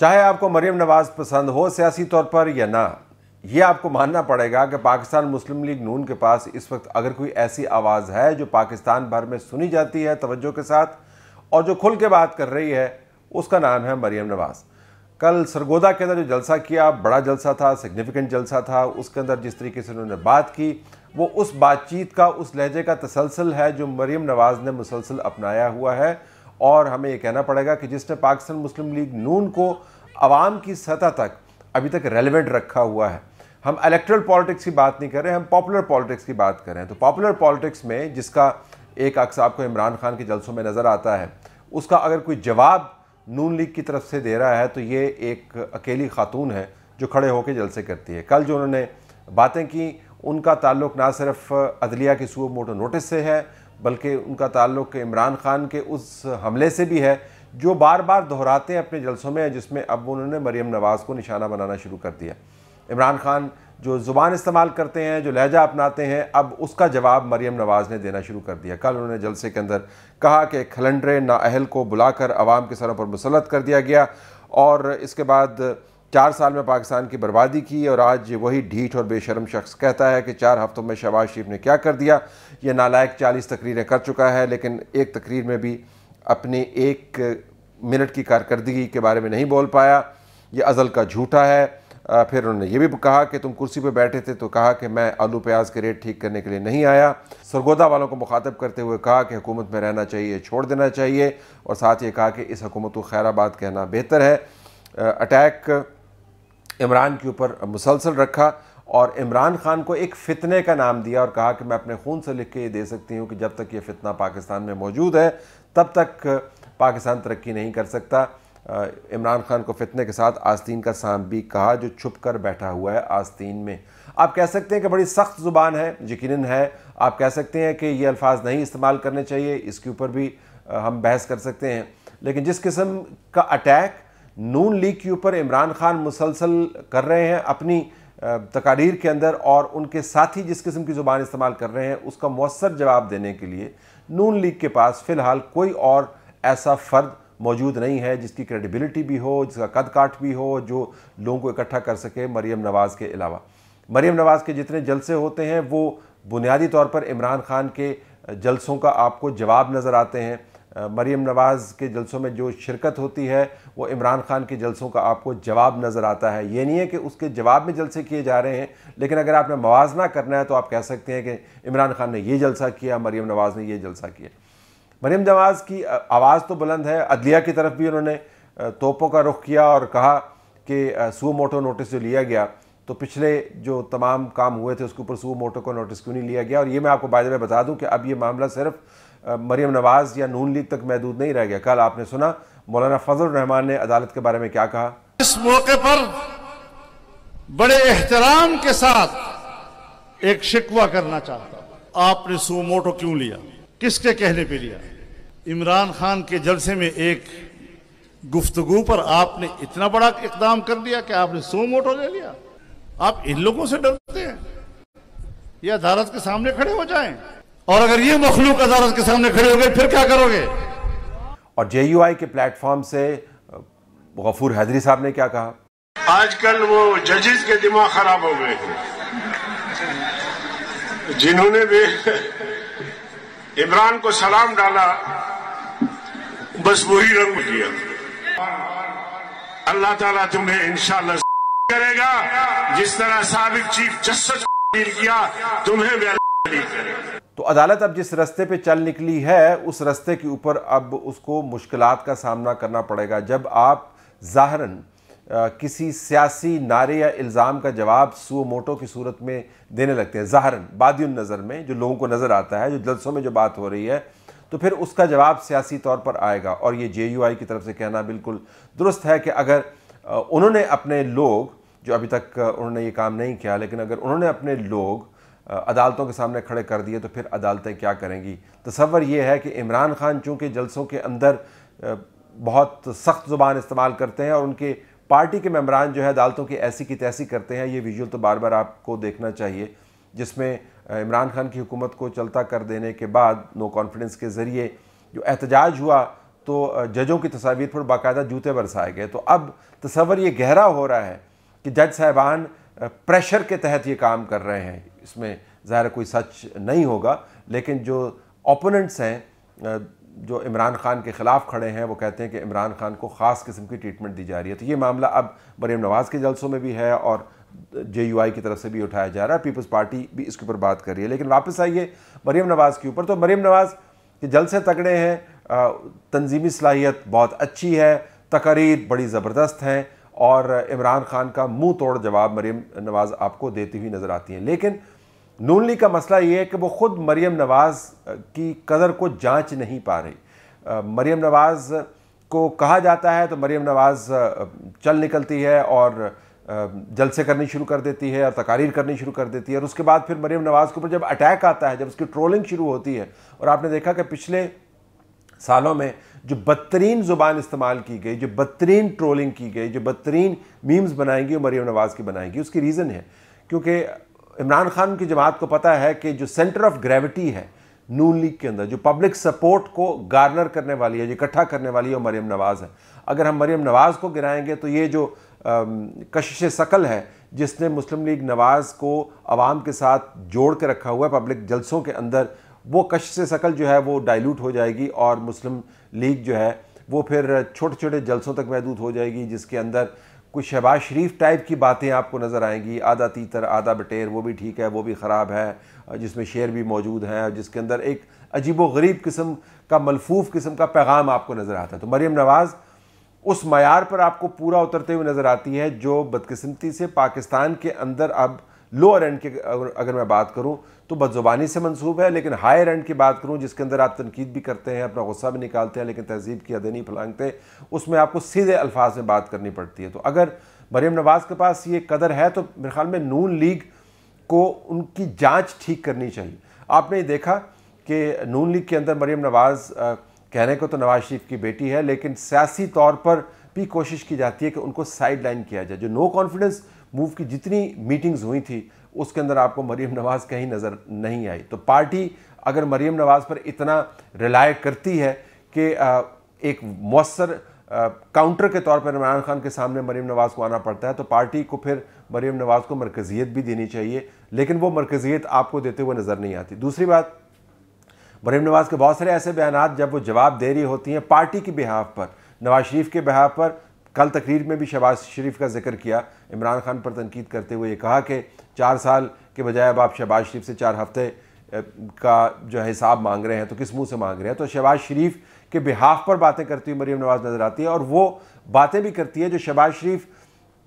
चाहे आपको मरीम नवाज़ पसंद हो सियासी तौर पर या ना ये आपको मानना पड़ेगा कि पाकिस्तान मुस्लिम लीग नून के पास इस वक्त अगर कोई ऐसी आवाज़ है जो पाकिस्तान भर में सुनी जाती है तवज्जो के साथ और जो खुल के बात कर रही है उसका नाम है मरीम नवाज़ कल सरगोदा के अंदर जो जलसा किया बड़ा जलसा था सिग्निफिकेंट जलसा था उसके अंदर जिस तरीके से उन्होंने बात की वो उस बातचीत का उस लहजे का तसलसल है जो मरीम नवाज़ ने मुसलसल अपनाया हुआ है और हमें ये कहना पड़ेगा कि जिसने पाकिस्तान मुस्लिम लीग नून को आवाम की सतह तक अभी तक रेलिवेंट रखा हुआ है हम इलेक्ट्रल पॉलिटिक्स की बात नहीं कर रहे हम पॉपुलर पॉलिटिक्स की बात कर रहे हैं तो पॉपुलर पॉलिटिक्स में जिसका एक अक्स आपको इमरान खान के जलसों में नज़र आता है उसका अगर कोई जवाब नून लीग की तरफ से दे रहा है तो ये एक अकेली खातून है जो खड़े होकर जलसे करती है कल जो उन्होंने बातें की उनका ताल्लुक ना सिर्फ अदलिया के सूब मोटो नोटिस से है बल्कि उनका ताल्लुक इमरान खान के उस हमले से भी है जो बार बार दोहराते हैं अपने जलसों में जिसमें अब उन्होंने मरीम नवाज़ को निशाना बनाना शुरू कर दिया इमरान खान जो ज़ुबान इस्तेमाल करते हैं जो लहजा अपनाते हैं अब उसका जवाब मरीम नवाज़ ने देना शुरू कर दिया कल उन्होंने जलसे के अंदर कहा कि खलंडरे नाअहल को बुलाकर आवाम के सरों पर मुसलत कर दिया गया और इसके बाद चार साल में पाकिस्तान की बर्बादी की और आज वही ढीठ और बेशरम शख्स कहता है कि चार हफ्तों में शहबाज शरीफ ने क्या कर दिया ये नालायक चालीस तकरीरें कर चुका है लेकिन एक तकरीर में भी अपनी एक मिनट की कारकर्दगी के बारे में नहीं बोल पाया ये अज़ल का झूठा है फिर उन्होंने ये भी कहा कि तुम कुर्सी पर बैठे थे तो कहा कि मैं आलू प्याज के रेट ठीक करने के लिए नहीं आया सरगोदा वालों को मुखातब करते हुए कहा कि हुकूमत में रहना चाहिए छोड़ देना चाहिए और साथ ये कहा कि इस हुकूमत को खैराबाद कहना बेहतर है अटैक इमरान के ऊपर मुसलसल रखा और इमरान खान को एक फ़ितने का नाम दिया और कहा कि मैं अपने खून से लिख के ये दे सकती हूँ कि जब तक ये फ़ितना पाकिस्तान में मौजूद है तब तक पाकिस्तान तरक्की नहीं कर सकता इमरान खान को फितने के साथ आस्तीन का साम भी कहा जो छुप कर बैठा हुआ है आस्तीन में आप कह सकते हैं कि बड़ी सख्त ज़ुबान है यकीन है आप कह सकते हैं कि ये अल्फाज नहीं इस्तेमाल करने चाहिए इसके ऊपर भी हम बहस कर सकते हैं लेकिन जिस किस्म का अटैक नून लीग के ऊपर इमरान खान मुसलसल कर रहे हैं अपनी तकारीर के अंदर और उनके साथी जिस किस्म की ज़ुबान इस्तेमाल कर रहे हैं उसका मौसर जवाब देने के लिए नून लीग के पास फ़िलहाल कोई और ऐसा फ़र्द मौजूद नहीं है जिसकी क्रेडिबिलिटी भी हो जिसका कद काट भी हो जो लोगों को इकट्ठा कर सके मरीम नवाज़ के अलावा मरीम नवाज़ के जितने जलसे होते हैं वो बुनियादी तौर पर इमरान खान के जलसों का आपको जवाब नज़र आते हैं मरीम नवाज़ के जलसों में जो शिरकत होती है वो इमरान ख़ान के जलसों का आपको जवाब नज़र आता है ये नहीं है कि उसके जवाब में जलसे किए जा रहे हैं लेकिन अगर आपने मवाजना करना है तो आप कह सकते हैं कि इमरान ख़ान ने ये जलसा किया मरीम नवाज़ ने ये जलसा किया मरीम नवाज़ की आवाज़ तो बुलंद है अदलिया की तरफ भी उन्होंने तोपों का रुख किया और कहा कि सू मोटो नोटिस जो लिया गया तो पिछले जो तमाम काम हुए थे उसके ऊपर सू मोटो का नोटिस क्यों नहीं लिया गया और ये मैं आपको बाद में बता दूं कि अब ये मामला सिर्फ मरियम नवाज़ या नून लीग तक महदूद नहीं रह गया कल आपने सुना मौलाना फजल रहमान ने अदालत के बारे में क्या कहा इस मौके पर बड़े एहतराम के साथ एक शिकवा करना चाहता हूं आपने सुमोटो क्यों लिया किसके कहने पे लिया इमरान खान के जलसे में एक गुफ्तगु पर आपने इतना बड़ा इकदाम कर लिया कि आपने सुमोटो ले लिया आप इन लोगों से डरते हैं ये अदालत के सामने खड़े हो जाएं और अगर ये मखलूक अदालत के सामने खड़े हो गए फिर क्या करोगे और जे के प्लेटफॉर्म से गफूर हैदरी साहब ने क्या कहा आजकल वो जजेस के दिमाग खराब हो गए हैं जिन्होंने भी इमरान को सलाम डाला बस वही रंग दिया अल्लाह ताला तुम्हें इंशाल्लाह करेगा जिस तरह सबक चीफ जस्टिस किया तुम्हें भी अल्लाह करेगा अदालत अब जिस रास्ते पे चल निकली है उस रास्ते के ऊपर अब उसको मुश्किल का सामना करना पड़ेगा जब आप ज़ाहरन किसी सियासी नारे या इल्ज़ाम का जवाब मोटो की सूरत में देने लगते हैं ज़ाहरन बाद नज़र में जो लोगों को नज़र आता है जो जलसों में जो बात हो रही है तो फिर उसका जवाब सियासी तौर पर आएगा और ये जे यू आई की तरफ से कहना बिल्कुल दुरुस्त है कि अगर उन्होंने अपने लोग जो अभी तक उन्होंने ये काम नहीं किया लेकिन अगर उन्होंने अपने लोग अदालतों के सामने खड़े कर दिए तो फिर अदालतें क्या करेंगी तस्वर ये है कि इमरान खान चूँकि जलसों के अंदर बहुत सख्त ज़ुबान इस्तेमाल करते हैं और उनके पार्टी के मम्बरान जो है अदालतों की ऐसी की तैसी करते हैं ये विजुअल तो बार बार आपको देखना चाहिए जिसमें इमरान खान की हुकूमत को चलता कर देने के बाद नो कॉन्फिडेंस के ज़रिए जो एहतजाज हुआ तो जजों की तस्वीर पर बाकायदा जूते बरसाए गए तो अब तस्वर ये गहरा हो रहा है कि जज साहबान प्रेशर के तहत ये काम कर रहे हैं इसमें ज़ाहिर कोई सच नहीं होगा लेकिन जो ओपोनेंट्स हैं जो इमरान खान के ख़िलाफ़ खड़े हैं वो कहते हैं कि इमरान खान को ख़ास किस्म की ट्रीटमेंट दी जा रही है तो ये मामला अब मरीम नवाज़ के जलसों में भी है और जे यू आई की तरफ से भी उठाया जा रहा है पीपल्स पार्टी भी इसके ऊपर बात कर रही है लेकिन वापस आइए मरीम नवाज़ के ऊपर तो मरीम नवाज़ के जलसे तगड़े हैं तंजीमी सलाहियत बहुत अच्छी है तकरीर बड़ी ज़बरदस्त हैं और इमरान खान का मुंह तोड़ जवाब मरीम नवाज़ आपको देती हुई नज़र आती हैं लेकिन नून लीग का मसला ये है कि वो ख़ुद मरीम नवाज़ की कदर को जांच नहीं पा रही मरीम नवाज़ को कहा जाता है तो मरीम नवाज़ चल निकलती है और जलसे करनी शुरू कर देती है और तकारीर करनी शुरू कर देती है और उसके बाद फिर मरीम नवाज़ के ऊपर जब अटैक आता है जब उसकी ट्रोलिंग शुरू होती है और आपने देखा कि पिछले सालों में जो बदतरीन ज़ुबान इस्तेमाल की गई जो बदतरीन ट्रोलिंग की गई जो बदतरीन मीम्स बनाएंगी वो मरीम नवाज़ की बनाएंगी उसकी रीज़न है क्योंकि इमरान खान की जमात को पता है कि जो सेंटर ऑफ ग्रेविटी है नून लीग के अंदर जो पब्लिक सपोर्ट को गार्नर करने वाली है जो इकट्ठा करने वाली है वो मरीम नवाज़ है अगर हम मरीम नवाज़ को गिराएंगे तो ये जो कशिश शकल है जिसने मुस्लिम लीग नवाज़ को आवाम के साथ जोड़ के रखा हुआ है पब्लिक जलसों के अंदर वो कश से शकल जो है वो डाइल्यूट हो जाएगी और मुस्लिम लीग जो है वो फिर छोटे छोटे जलसों तक महदूद हो जाएगी जिसके अंदर कुछ शहबाज शरीफ टाइप की बातें आपको नज़र आएंगी आधा तीतर आधा बटेर वो भी ठीक है वो भी ख़राब है जिसमें शेर भी मौजूद हैं और जिसके अंदर एक अजीब व गरीब किस्म का मलफूफ किस्म का पैगाम आपको नज़र आता है तो मरीम नवाज़ उस मैार पर आपको पूरा उतरते हुए नज़र आती है जो बदकस्मती से पाकिस्तान के अंदर अब लोअर एंड के अगर मैं बात करूं तो बदजुबानी से मंसूब है लेकिन हायर एंड की बात करूं जिसके अंदर आप तनकीद भी करते हैं अपना गुस्सा भी निकालते हैं लेकिन तहजीब की अदनी फलांगते उसमें आपको सीधे अल्फाज में बात करनी पड़ती है तो अगर मरीम नवाज़ के पास ये कदर है तो मेरे ख्याल में नून लीग को उनकी जाँच ठीक करनी चाहिए आपने देखा कि नून लीग के अंदर मरीम नवाज़ कहने को तो नवाज शरीफ की बेटी है लेकिन सियासी तौर पर भी कोशिश की जाती है कि उनको साइड लाइन किया जाए जो नो कॉन्फिडेंस मूव की जितनी मीटिंग्स हुई थी उसके अंदर आपको मरीम नवाज़ कहीं नज़र नहीं आई तो पार्टी अगर मरीम नवाज़ पर इतना रिलाय करती है कि एक मौसर काउंटर के तौर पर इमरान खान के सामने मरीम नवाज़ को आना पड़ता है तो पार्टी को फिर मरीम नवाज़ को मरकज़ियत भी देनी चाहिए लेकिन वो मरकज़ियत आपको देते हुए नज़र नहीं आती दूसरी बात मरीम नवाज़ के बहुत सारे ऐसे बयान जब वो जवाब दे रही होती हैं पार्टी के बिहाफ पर नवाज शरीफ के बिहाफ पर कल तकरीर में भी शहबाज शरीफ का जिक्र किया इमरान खान पर तनकीद करते हुए ये कहा कि चार साल के बजाय अब आप शहबाज शरीफ से चार हफ्ते का जो है हिसाब मांग रहे हैं तो किस मुंह से मांग रहे हैं तो शहबाज शरीफ के बिहाफ पर बातें करती हुई मरीम नवाज नज़र आती है और वो बातें भी करती है जो शहबाज शरीफ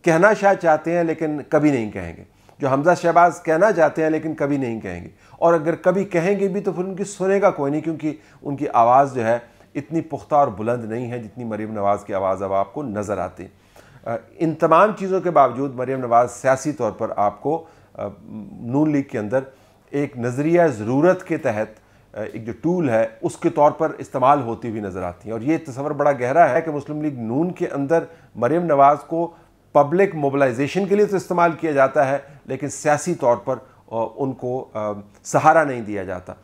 कहना शायद चाहते हैं लेकिन कभी नहीं कहेंगे जो हमजा शहबाज कहना चाहते हैं लेकिन कभी नहीं कहेंगे और अगर कभी कहेंगे भी तो फिर उनकी सुनेगा कोई नहीं क्योंकि उनकी आवाज़ जो है इतनी पुख्ता और बुलंद नहीं है जितनी मरीम नवाज़ की आवाज़ अब आपको नज़र आती इन तमाम चीज़ों के बावजूद मरीम नवाज़ सियासी तौर पर आपको नून लीग के अंदर एक नज़रिया ज़रूरत के तहत एक जो टूल है उसके तौर पर इस्तेमाल होती हुई नज़र आती हैं और ये तस्वर बड़ा गहरा है कि मुस्लिम लीग नून के अंदर मरीम नवाज़ को पब्लिक मोबलाइजेशन के लिए तो इस्तेमाल किया जाता है लेकिन सियासी तौर पर उनको सहारा नहीं दिया जाता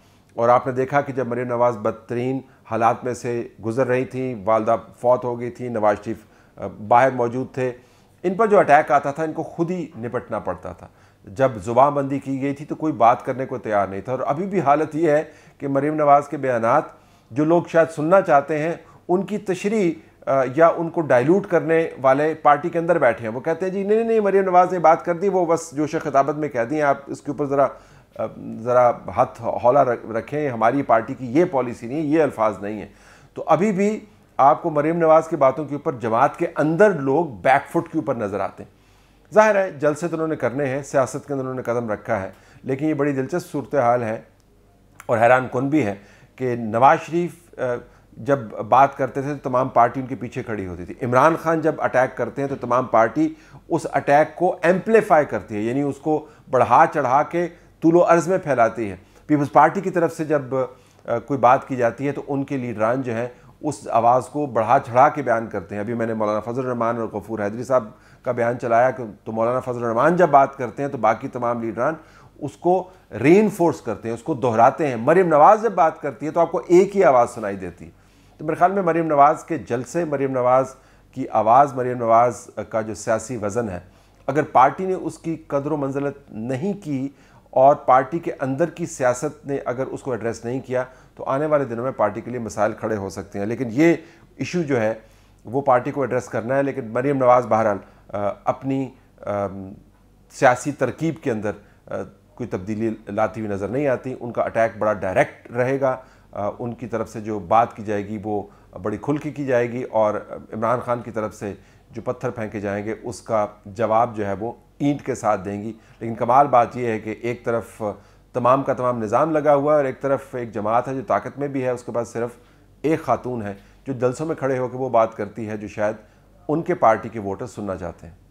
और आपने देखा कि जब मरीम नवाज़ बदतरीन हालात में से गुजर रही थी वालदा फौत हो गई थी नवाज शरीफ बाहर मौजूद थे इन पर जो अटैक आता था इनको खुद ही निपटना पड़ता था जब जुबानबंदी की गई थी तो कोई बात करने को तैयार नहीं था और अभी भी हालत यह है कि मरीम नवाज़ के बयान जो लोग शायद सुनना चाहते हैं उनकी तशरी या उनको डाइल्यूट करने वाले पार्टी के अंदर बैठे हैं वो कहते हैं जी नहीं नहीं मरीम नवाज़ ने बात कर दी वो बस जोश खिताबत में कह दी आप इसके ऊपर ज़रा ज़रा हाथ हौला रखें हमारी पार्टी की ये पॉलिसी नहीं ये अल्फाज नहीं है तो अभी भी आपको मरीम नवाज़ की बातों के ऊपर जमात के अंदर लोग बैकफुट के ऊपर नज़र आते हैं ज़ाहिर है जलसे तो उन्होंने करने हैं सियासत के अंदर उन्होंने कदम रखा है लेकिन ये बड़ी दिलचस्प सूरत हाल है और हैरान कन भी है कि नवाज शरीफ जब बात करते थे तो तमाम पार्टी उनके पीछे खड़ी होती थी इमरान खान जब अटैक करते हैं तो तमाम पार्टी उस अटैक को एम्पलीफाई करती है यानी उसको बढ़ा चढ़ा के तूलो अर्ज़ में फैलाती है पीपल्स पार्टी की तरफ से जब कोई बात की जाती है तो उनके लीडरान जो हैं उस आवाज़ को बढ़ा चढ़ा के बयान करते हैं अभी मैंने मौलाना फजल रहमान और गफूर हैदरी साहब का बयान चलाया कि तो मौलाना फजल रहमान जब बात करते हैं तो बाकी तमाम लीडरान उसको री करते हैं उसको दोहराते हैं मरीम नवाज़ जब बात करती है तो आपको एक ही आवाज़ सुनाई देती है तो मेरे ख्याल में मरीम नवाज़ के जलसे मरीम नवाज़ की आवाज़ मरीम नवाज़ का जो सियासी वज़न है अगर पार्टी ने उसकी कदर व मंजलत नहीं की और पार्टी के अंदर की सियासत ने अगर उसको एड्रेस नहीं किया तो आने वाले दिनों में पार्टी के लिए मसाइल खड़े हो सकते हैं लेकिन ये इशू जो है वो पार्टी को एड्रेस करना है लेकिन मरीम नवाज़ बहरहाल अपनी सियासी तरकीब के अंदर कोई तब्दीली लाती हुई नज़र नहीं आती उनका अटैक बड़ा डायरेक्ट रहेगा उनकी तरफ से जो बात की जाएगी वो बड़ी खुल के की जाएगी और इमरान खान की तरफ से जो पत्थर फेंके जाएंगे उसका जवाब जो है वो ईंट के साथ देंगी लेकिन कमाल बात यह है कि एक तरफ तमाम का तमाम निज़ाम लगा हुआ है और एक तरफ एक जमात है जो ताकत में भी है उसके पास सिर्फ एक खातून है जो जलसों में खड़े होकर वो बात करती है जो शायद उनके पार्टी के वोटर सुनना चाहते हैं